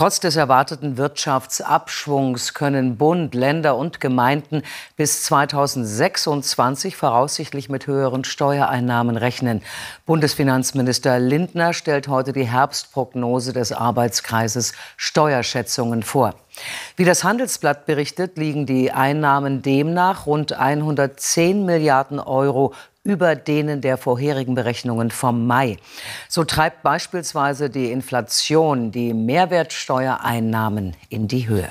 Trotz des erwarteten Wirtschaftsabschwungs können Bund, Länder und Gemeinden bis 2026 voraussichtlich mit höheren Steuereinnahmen rechnen. Bundesfinanzminister Lindner stellt heute die Herbstprognose des Arbeitskreises Steuerschätzungen vor. Wie das Handelsblatt berichtet, liegen die Einnahmen demnach rund 110 Milliarden Euro über denen der vorherigen Berechnungen vom Mai. So treibt beispielsweise die Inflation die Mehrwertsteuereinnahmen in die Höhe.